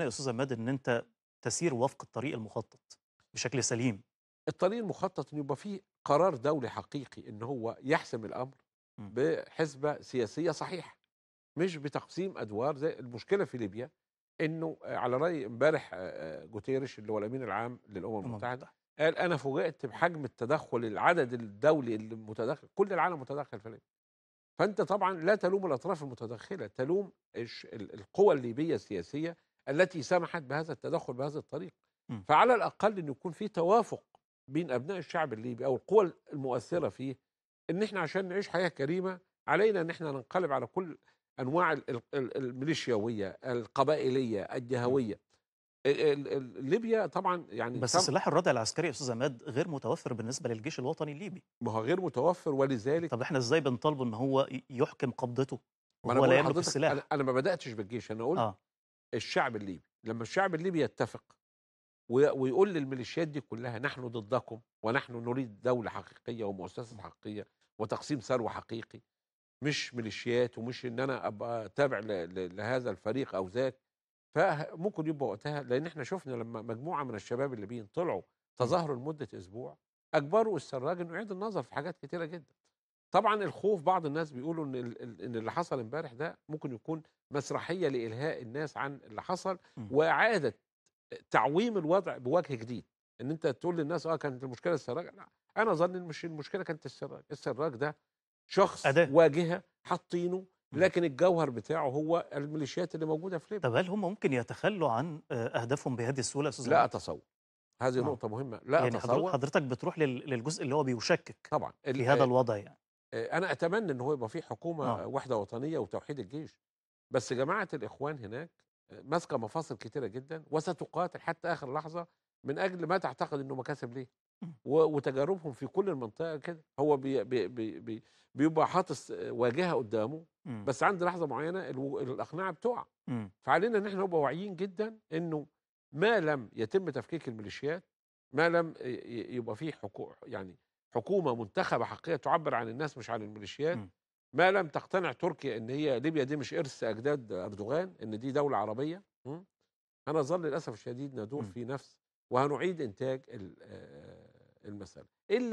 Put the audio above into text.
يا استاذ عماد ان انت تسير وفق الطريق المخطط بشكل سليم الطريق المخطط ان يبقى فيه قرار دولي حقيقي ان هو يحسم الامر إمم. بحسبه سياسيه صحيحه مش بتقسيم ادوار زي المشكله في ليبيا انه على راي امبارح جوتيرش اللي هو الامين العام للامم أمم. المتحده قال انا فوجئت بحجم التدخل العدد الدولي المتدخل كل العالم متدخل في ليبيا فانت طبعا لا تلوم الاطراف المتدخله تلوم القوى الليبيه السياسيه التي سمحت بهذا التدخل بهذا الطريق إمم. فعلى الاقل ان يكون في توافق بين ابناء الشعب الليبي او القوى المؤثره فيه ان احنا عشان نعيش حياه كريمه علينا ان احنا ننقلب على كل انواع الميليشياويه القبائليه إمم. الجهويه ليبيا طبعا يعني بس سلاح الردع العسكري يا استاذ عماد غير متوفر بالنسبه للجيش الوطني الليبي ما هو غير متوفر ولذلك طب احنا ازاي بنطالبه ان هو يحكم قبضته وهو لا يملك السلاح انا ما بداتش بالجيش انا قلت آه. الشعب الليبي لما الشعب الليبي يتفق ويقول للميليشيات دي كلها نحن ضدكم ونحن نريد دولة حقيقية ومؤسسة حقيقية وتقسيم ثروة حقيقي مش ميليشيات ومش ان انا ابقى تابع لهذا الفريق او ذاك فممكن يبقى وقتها لان احنا شفنا لما مجموعه من الشباب الليبيين طلعوا إمم. تظاهروا لمده اسبوع اجبروا السراج انه يعيد النظر في حاجات كتيره جدا طبعا الخوف بعض الناس بيقولوا ان ان اللي حصل امبارح ده ممكن يكون مسرحيه لالهاء الناس عن اللي حصل إمم. واعاده تعويم الوضع بوجه جديد ان انت تقول للناس اه كانت المشكله السراج لا انا اظن ان مش المشكله كانت السراج السراج ده شخص أداة. واجهه حاطينه إمم. لكن الجوهر بتاعه هو الميليشيات اللي موجوده في ليبيا طب هل هم ممكن يتخلوا عن آه اهدافهم بهذه السهوله استاذ لا اتصور هذه آه. نقطه مهمه لا يعني أتصور. حضرتك بتروح للجزء اللي هو بيشكك طبعا في هذا آه الوضع يعني آه، انا اتمنى ان هو يبقى في حكومه آه. وحده وطنيه وتوحيد الجيش بس جماعه الاخوان هناك آه، ماسكه مفاصل كتيره جدا وستقاتل حتى اخر لحظه من اجل ما تعتقد انه مكاسب ليه وتجاربهم في كل المنطقه كده هو بي بي بي بي بيبقى حاطط واجهه قدامه م. بس عند لحظه معينه الاقنعه بتقع فعلينا ان احنا نبقى واعيين جدا انه ما لم يتم تفكيك الميليشيات ما لم يبقى فيه حقوق يعني حكومه منتخبه حقيقيه تعبر عن الناس مش عن الميليشيات إمم. ما لم تقتنع تركيا ان هي ليبيا دي مش ارث اجداد اردوغان ان دي دوله عربيه هنظل إمم. للاسف الشديد ندور إمم. في نفس وهنعيد انتاج المساله الا